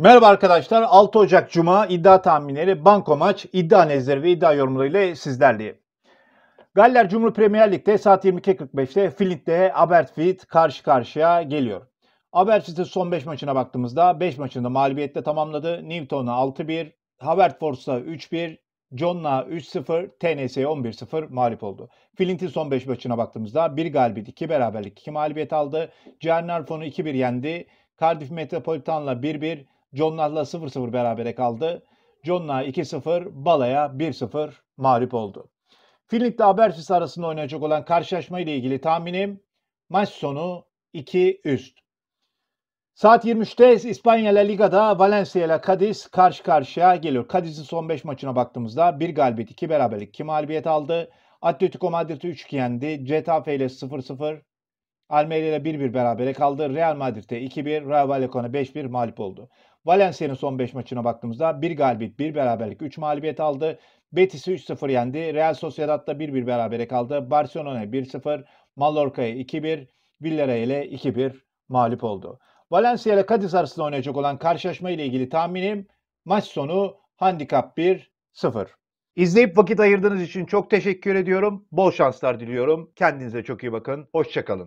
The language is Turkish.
Merhaba arkadaşlar. 6 Ocak Cuma iddia tahminleri, banko maç, iddia nezleri ve iddia yorumlarıyla sizlerle. Galler Cumhur Premier Lig'de saat 22.45'te Filint'te Abertfit karşı karşıya geliyor. Abertfit'in son 5 maçına baktığımızda 5 maçında mağlubiyetle tamamladı. Newton'a 6-1, Havertz'a 3-1, John'la 3-0, TNS'ye 11-0 mağlup oldu. Flint'in son 5 maçına baktığımızda 1 galibiyet, 2 beraberlik, 2 mağlubiyet aldı. Giannarfon'u 2-1 yendi. Cardiff Metropolitan'la 1-1, Jonlarla 0-0 berabere kaldı. Jonlar 2-0, Bala'ya 1-0 mağlup oldu. Finlik'te Haberfis arasında oynayacak olan karşılaşma ile ilgili tahminim maç sonu 2 üst. Saat 23'te İspanya La Liga'da Valencia ile Cadiz karşı karşıya geliyor. Cadiz'in son 5 maçına baktığımızda 1 galibiyet, 2 beraberlik, 2 mağlubiyet aldı. Atletico Madrid'i 3 yendi. Getafe ile 0-0, Almeida ile 1-1 berabere kaldı. Real Madrid'de 2-1, Rayo Vallecano 5-1 mağlup oldu. Valencia'nın son 5 maçına baktığımızda 1 galibiyet, 1 beraberlik, 3 mağlubiyet aldı. Betis'i 3-0 yendi. Real Sociedad'da 1-1 berabere kaldı. Barcelona'ya 1-0, Mallorca'ya 2-1, Villarreal ile 2-1 mağlup oldu. Valencia ile Cadiz arasında oynayacak olan karşılaşma ile ilgili tahminim maç sonu handikap 1-0. İzleyip vakit ayırdığınız için çok teşekkür ediyorum. Bol şanslar diliyorum. Kendinize çok iyi bakın. Hoşçakalın.